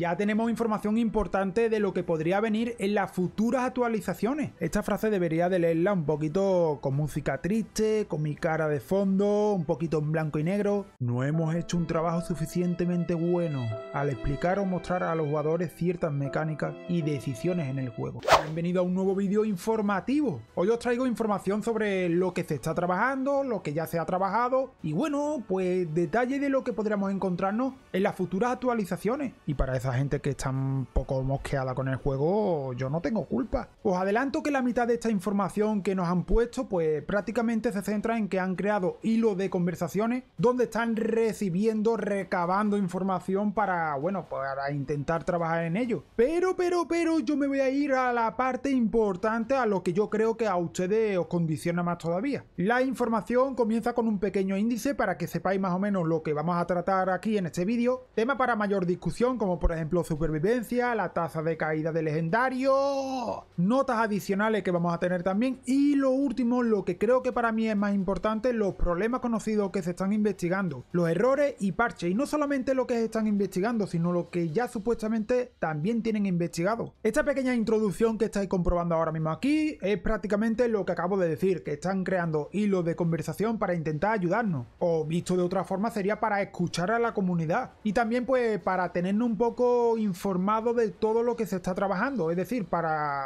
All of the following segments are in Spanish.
ya tenemos información importante de lo que podría venir en las futuras actualizaciones. Esta frase debería de leerla un poquito con música triste, con mi cara de fondo, un poquito en blanco y negro. No hemos hecho un trabajo suficientemente bueno al explicar o mostrar a los jugadores ciertas mecánicas y decisiones en el juego. Bienvenido a un nuevo vídeo informativo. Hoy os traigo información sobre lo que se está trabajando, lo que ya se ha trabajado y bueno, pues detalle de lo que podríamos encontrarnos en las futuras actualizaciones. Y para esa gente que está un poco mosqueada con el juego, yo no tengo culpa. Os adelanto que la mitad de esta información que nos han puesto, pues prácticamente se centra en que han creado hilos de conversaciones donde están recibiendo, recabando información para, bueno, para intentar trabajar en ello. Pero, pero, pero, yo me voy a ir a la parte importante, a lo que yo creo que a ustedes os condiciona más todavía. La información comienza con un pequeño índice para que sepáis más o menos lo que vamos a tratar aquí en este vídeo. Tema para mayor discusión, como por por ejemplo, supervivencia, la tasa de caída de legendario, notas adicionales que vamos a tener también y lo último, lo que creo que para mí es más importante, los problemas conocidos que se están investigando, los errores y parches y no solamente lo que se están investigando, sino lo que ya supuestamente también tienen investigado. Esta pequeña introducción que estáis comprobando ahora mismo aquí es prácticamente lo que acabo de decir, que están creando hilos de conversación para intentar ayudarnos, o visto de otra forma sería para escuchar a la comunidad y también pues para tenernos un poco informado de todo lo que se está trabajando, es decir, para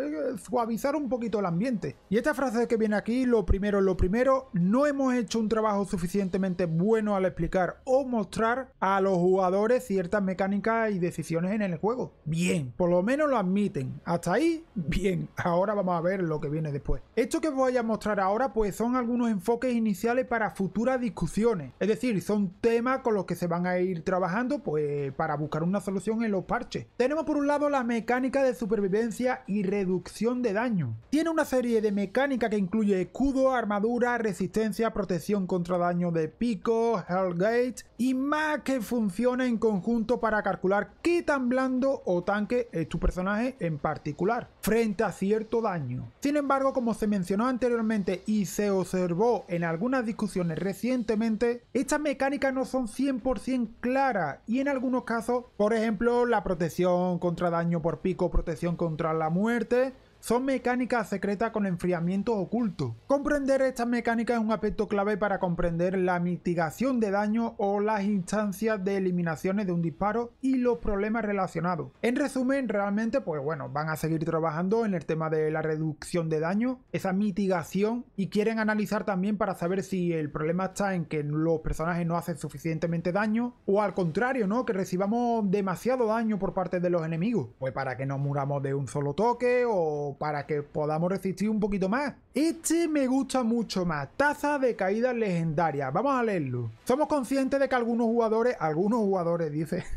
eh, suavizar un poquito el ambiente. Y esta frase que viene aquí, lo primero, lo primero, no hemos hecho un trabajo suficientemente bueno al explicar o mostrar a los jugadores ciertas mecánicas y decisiones en el juego. Bien, por lo menos lo admiten. Hasta ahí, bien. Ahora vamos a ver lo que viene después. Esto que voy a mostrar ahora pues son algunos enfoques iniciales para futuras discusiones. Es decir, son temas con los que se van a ir trabajando pues para buscar una solución en los parches. Tenemos por un lado la mecánica de supervivencia y reducción de daño. Tiene una serie de mecánicas que incluye escudo, armadura, resistencia, protección contra daño de pico, Hellgate y más que funciona en conjunto para calcular qué tan blando o tanque es tu personaje en particular frente a cierto daño. Sin embargo, como se mencionó anteriormente y se observó en algunas discusiones recientemente, estas mecánicas no son 100% claras y en algunos casos, por ejemplo, la protección contra daño por pico, protección contra la muerte, son mecánicas secretas con enfriamiento oculto. Comprender estas mecánicas es un aspecto clave para comprender la mitigación de daño o las instancias de eliminaciones de un disparo y los problemas relacionados. En resumen, realmente, pues bueno, van a seguir trabajando en el tema de la reducción de daño, esa mitigación, y quieren analizar también para saber si el problema está en que los personajes no hacen suficientemente daño, o al contrario, ¿no? Que recibamos demasiado daño por parte de los enemigos. Pues para que no muramos de un solo toque o para que podamos resistir un poquito más. Este me gusta mucho más, taza de caídas legendarias, vamos a leerlo. Somos conscientes de que algunos jugadores, algunos jugadores dice...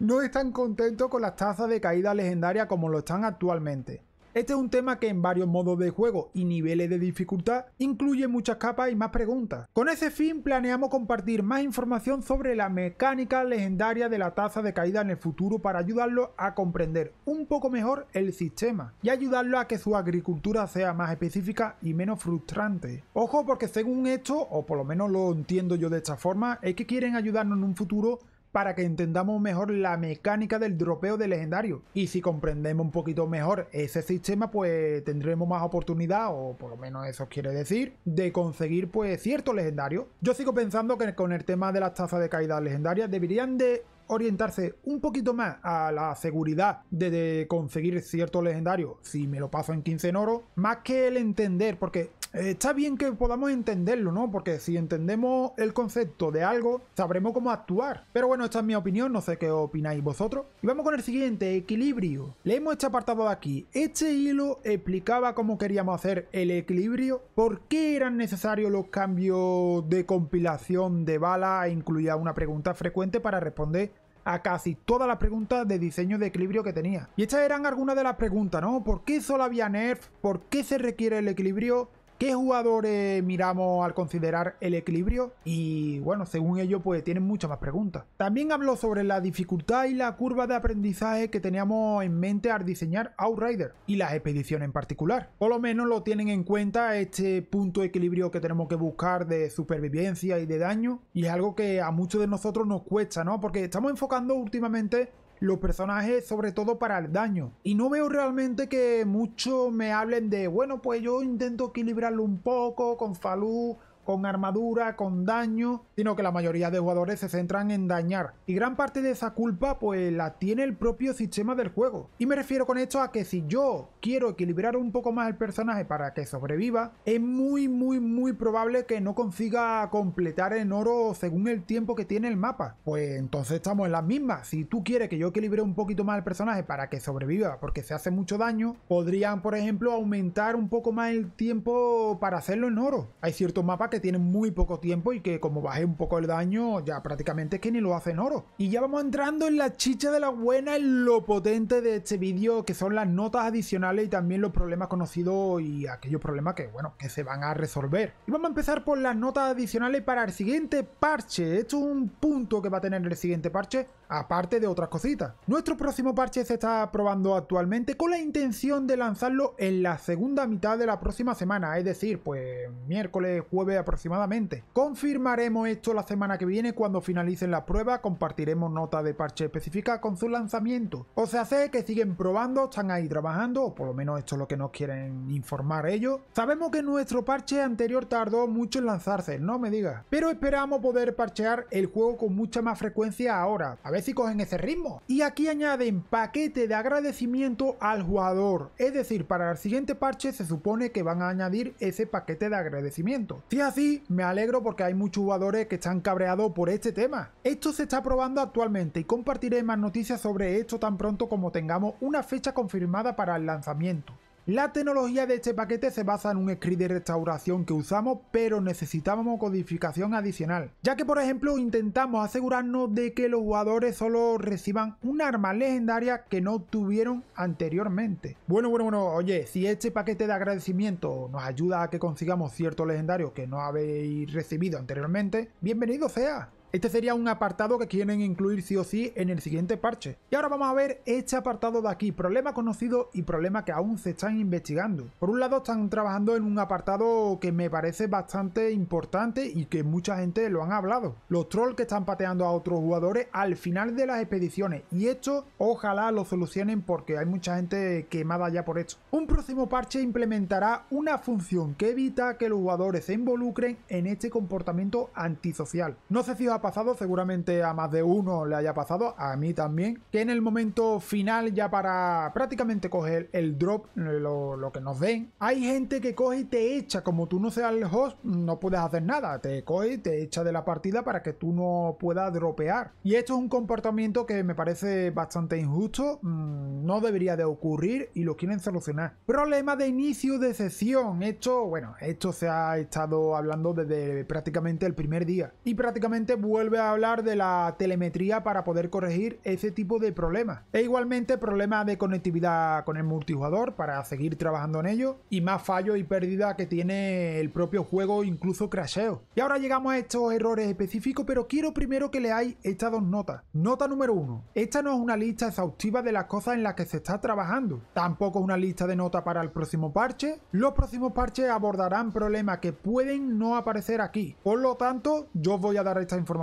no están contentos con las tazas de caída legendaria como lo están actualmente. Este es un tema que en varios modos de juego y niveles de dificultad incluye muchas capas y más preguntas. Con ese fin planeamos compartir más información sobre la mecánica legendaria de la taza de caída en el futuro para ayudarlo a comprender un poco mejor el sistema y ayudarlo a que su agricultura sea más específica y menos frustrante. Ojo porque según esto, o por lo menos lo entiendo yo de esta forma, es que quieren ayudarnos en un futuro para que entendamos mejor la mecánica del dropeo de legendario. Y si comprendemos un poquito mejor ese sistema, pues tendremos más oportunidad, o por lo menos eso quiere decir, de conseguir pues cierto legendario. Yo sigo pensando que con el tema de las tasas de caída legendarias deberían de orientarse un poquito más a la seguridad de, de, conseguir cierto legendario si me lo paso en 15 en oro, más que el entender, porque eh, está bien que podamos entenderlo, ¿no? Porque si entendemos el concepto de algo, sabremos cómo actuar. Pero bueno, esta es mi opinión, no sé qué opináis vosotros. Y vamos con el siguiente, equilibrio. Leemos este apartado de aquí. Este hilo explicaba cómo queríamos hacer el equilibrio, por qué eran necesarios los cambios de compilación de bala e incluía una pregunta frecuente para responder a casi todas las preguntas de diseño de equilibrio que tenía. Y estas eran algunas de las preguntas, ¿no? ¿Por qué solo había nerf? ¿Por qué se requiere el equilibrio? ¿Qué jugadores miramos al considerar el equilibrio? Y bueno, según ello, pues tienen muchas más preguntas. También habló sobre la dificultad y la curva de aprendizaje que teníamos en mente al diseñar Outrider y las expediciones en particular. Por lo menos lo tienen en cuenta este punto de equilibrio que tenemos que buscar de supervivencia y de daño. Y es algo que a muchos de nosotros nos cuesta, ¿no? Porque estamos enfocando últimamente los personajes, sobre todo para el daño. Y no veo realmente que mucho me hablen de, bueno, pues yo intento equilibrarlo un poco con Falú con armadura, con daño, sino que la mayoría de jugadores se centran en dañar. Y gran parte de esa culpa pues la tiene el propio sistema del juego. Y me refiero con esto a que si yo quiero equilibrar un poco más el personaje para que sobreviva, es muy muy muy probable que no consiga completar en oro según el tiempo que tiene el mapa. Pues entonces estamos en la misma Si tú quieres que yo equilibre un poquito más el personaje para que sobreviva porque se hace mucho daño, podrían por ejemplo aumentar un poco más el tiempo para hacerlo en oro. Hay ciertos mapas que tienen muy poco tiempo y que como bajé un poco el daño, ya prácticamente es que ni lo hacen oro. Y ya vamos entrando en la chicha de la buena, en lo potente de este vídeo, que son las notas adicionales y también los problemas conocidos y aquellos problemas que, bueno, que se van a resolver. Y vamos a empezar por las notas adicionales para el siguiente parche. Esto es un punto que va a tener el siguiente parche, aparte de otras cositas. Nuestro próximo parche se está probando actualmente con la intención de lanzarlo en la segunda mitad de la próxima semana, es decir, pues miércoles, jueves aproximadamente. Confirmaremos esto la semana que viene cuando finalicen la prueba, compartiremos nota de parche específica con su lanzamiento. O sea, sé que siguen probando, están ahí trabajando, o por lo menos esto es lo que nos quieren informar ellos. Sabemos que nuestro parche anterior tardó mucho en lanzarse, no me digas. Pero esperamos poder parchear el juego con mucha más frecuencia ahora, a ver si cogen ese ritmo. Y aquí añaden paquete de agradecimiento al jugador, es decir, para el siguiente parche se supone que van a añadir ese paquete de agradecimiento. Si así así, me alegro porque hay muchos jugadores que están cabreados por este tema. Esto se está probando actualmente y compartiré más noticias sobre esto tan pronto como tengamos una fecha confirmada para el lanzamiento. La tecnología de este paquete se basa en un script de restauración que usamos, pero necesitábamos codificación adicional, ya que por ejemplo intentamos asegurarnos de que los jugadores solo reciban un arma legendaria que no tuvieron anteriormente. Bueno, bueno, bueno, oye, si este paquete de agradecimiento nos ayuda a que consigamos cierto legendario que no habéis recibido anteriormente, bienvenido sea. Este sería un apartado que quieren incluir sí o sí en el siguiente parche. Y ahora vamos a ver este apartado de aquí, problema conocido y problema que aún se están investigando. Por un lado están trabajando en un apartado que me parece bastante importante y que mucha gente lo han hablado. Los trolls que están pateando a otros jugadores al final de las expediciones y esto ojalá lo solucionen porque hay mucha gente quemada ya por esto. Un próximo parche implementará una función que evita que los jugadores se involucren en este comportamiento antisocial. No sé si os pasado, seguramente a más de uno le haya pasado, a mí también, que en el momento final ya para prácticamente coger el drop, eh, lo, lo que nos den, hay gente que coge y te echa, como tú no seas el host, no puedes hacer nada, te coge y te echa de la partida para que tú no puedas dropear. Y esto es un comportamiento que me parece bastante injusto, mm, no debería de ocurrir y lo quieren solucionar. Problema de inicio de sesión, esto, bueno, esto se ha estado hablando desde prácticamente el primer día y prácticamente vuelve a hablar de la telemetría para poder corregir ese tipo de problemas. E igualmente problemas de conectividad con el multijugador para seguir trabajando en ello y más fallos y pérdidas que tiene el propio juego, incluso crasheo. Y ahora llegamos a estos errores específicos, pero quiero primero que leáis estas dos notas. Nota número uno Esta no es una lista exhaustiva de las cosas en las que se está trabajando. Tampoco es una lista de notas para el próximo parche. Los próximos parches abordarán problemas que pueden no aparecer aquí. Por lo tanto, yo os voy a dar esta información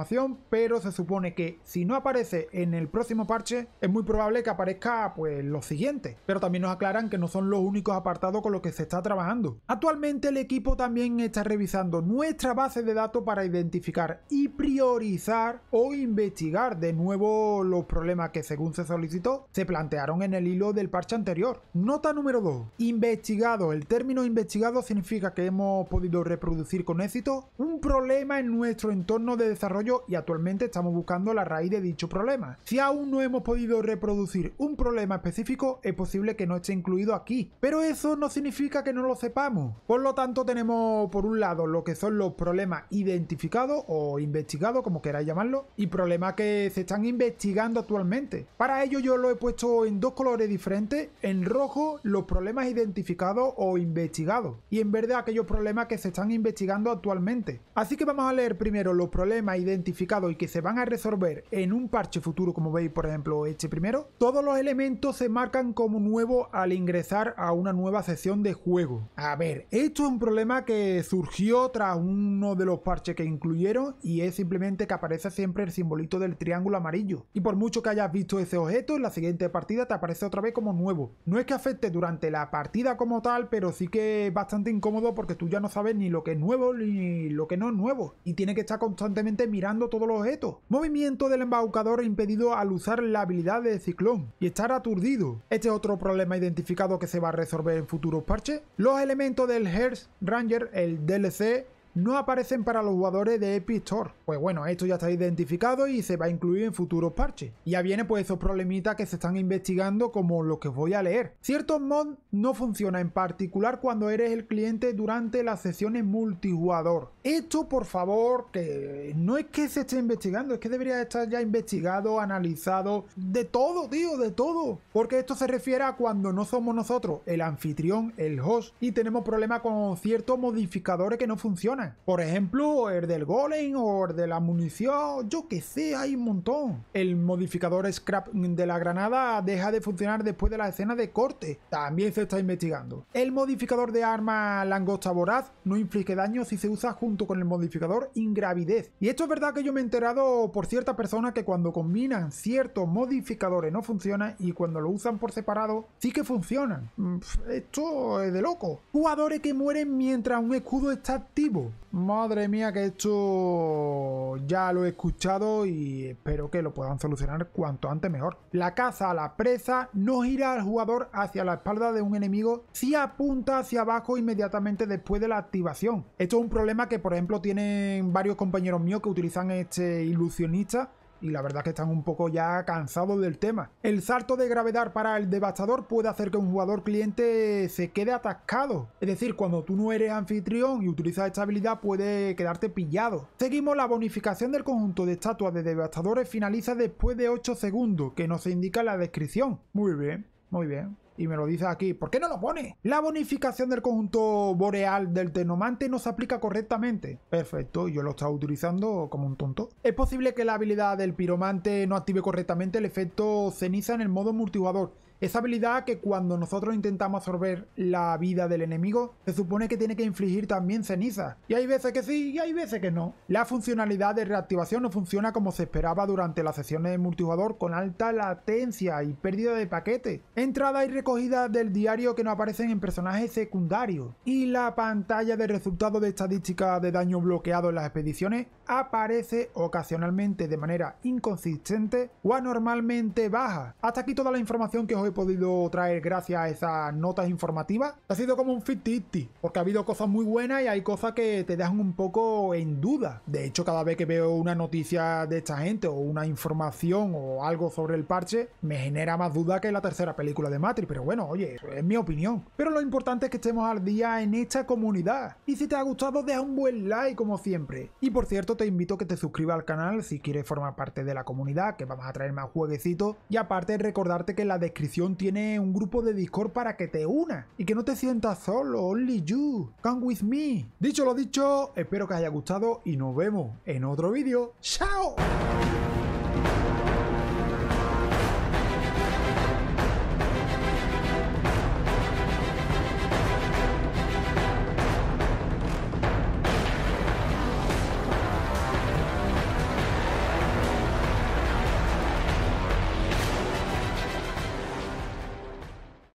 pero se supone que si no aparece en el próximo parche, es muy probable que aparezca pues lo siguiente Pero también nos aclaran que no son los únicos apartados con los que se está trabajando. Actualmente el equipo también está revisando nuestra base de datos para identificar y priorizar o investigar de nuevo los problemas que según se solicitó se plantearon en el hilo del parche anterior. Nota número 2. Investigado. El término investigado significa que hemos podido reproducir con éxito un problema en nuestro entorno de desarrollo y actualmente estamos buscando la raíz de dicho problema. Si aún no hemos podido reproducir un problema específico, es posible que no esté incluido aquí, pero eso no significa que no lo sepamos. Por lo tanto, tenemos por un lado lo que son los problemas identificados o investigados, como queráis llamarlo, y problemas que se están investigando actualmente. Para ello yo lo he puesto en dos colores diferentes, en rojo los problemas identificados o investigados, y en verde aquellos problemas que se están investigando actualmente. Así que vamos a leer primero los problemas identificados identificado y que se van a resolver en un parche futuro como veis por ejemplo este primero, todos los elementos se marcan como nuevo al ingresar a una nueva sesión de juego. A ver, esto es un problema que surgió tras uno de los parches que incluyeron y es simplemente que aparece siempre el simbolito del triángulo amarillo. Y por mucho que hayas visto ese objeto, en la siguiente partida te aparece otra vez como nuevo. No es que afecte durante la partida como tal, pero sí que es bastante incómodo porque tú ya no sabes ni lo que es nuevo ni lo que no es nuevo. Y tiene que estar constantemente mirando todos los objetos. Movimiento del embaucador impedido al usar la habilidad de ciclón y estar aturdido. Este es otro problema identificado que se va a resolver en futuros parches. Los elementos del Hearth Ranger, el DLC, no aparecen para los jugadores de Epic Store. Pues bueno, esto ya está identificado y se va a incluir en futuros parches. Y ya viene pues esos problemitas que se están investigando como lo que voy a leer. Ciertos mods no funcionan en particular cuando eres el cliente durante las sesiones multijugador. Esto por favor, que no es que se esté investigando, es que debería estar ya investigado, analizado, de todo, tío, de todo. Porque esto se refiere a cuando no somos nosotros el anfitrión, el host, y tenemos problemas con ciertos modificadores que no funcionan. Por ejemplo, el del golem o el de la munición, yo que sé, hay un montón. El modificador scrap de la granada deja de funcionar después de la escena de corte, también se está investigando. El modificador de arma langosta voraz no inflige daño si se usa junto con el modificador ingravidez. Y esto es verdad que yo me he enterado por ciertas personas que cuando combinan ciertos modificadores no funcionan y cuando lo usan por separado sí que funcionan. Mm, esto es de loco. Jugadores que mueren mientras un escudo está activo. Madre mía que esto ya lo he escuchado y espero que lo puedan solucionar cuanto antes mejor. La caza a la presa no gira al jugador hacia la espalda de un enemigo si apunta hacia abajo inmediatamente después de la activación. Esto es un problema que por ejemplo tienen varios compañeros míos que utilizan este ilusionista y la verdad que están un poco ya cansados del tema. El salto de gravedad para el devastador puede hacer que un jugador cliente se quede atascado. Es decir, cuando tú no eres anfitrión y utilizas esta habilidad puede quedarte pillado. Seguimos, la bonificación del conjunto de estatuas de devastadores finaliza después de 8 segundos, que nos indica la descripción. Muy bien, muy bien y me lo dice aquí. ¿Por qué no lo pone? La bonificación del conjunto boreal del tenomante no se aplica correctamente. Perfecto, yo lo estaba utilizando como un tonto. Es posible que la habilidad del piromante no active correctamente el efecto ceniza en el modo multijugador. Esa habilidad que cuando nosotros intentamos absorber la vida del enemigo, se supone que tiene que infligir también ceniza Y hay veces que sí y hay veces que no. La funcionalidad de reactivación no funciona como se esperaba durante las sesiones de multijugador con alta latencia y pérdida de paquetes. Entrada y recogida del diario que no aparecen en personajes secundarios. Y la pantalla de resultado de estadística de daño bloqueado en las expediciones aparece ocasionalmente de manera inconsistente o anormalmente baja. Hasta aquí toda la información que os he podido traer gracias a esas notas informativas, ha sido como un 50-50, porque ha habido cosas muy buenas y hay cosas que te dejan un poco en duda. De hecho, cada vez que veo una noticia de esta gente o una información o algo sobre el parche, me genera más duda que la tercera película de Matrix, pero bueno, oye, es mi opinión. Pero lo importante es que estemos al día en esta comunidad. Y si te ha gustado, deja un buen like como siempre. Y por cierto, te invito a que te suscribas al canal si quieres formar parte de la comunidad, que vamos a traer más jueguecitos. Y aparte, recordarte que en la descripción tiene un grupo de Discord para que te unas y que no te sientas solo, only you, come with me. Dicho lo dicho, espero que os haya gustado y nos vemos en otro vídeo. ¡Chao!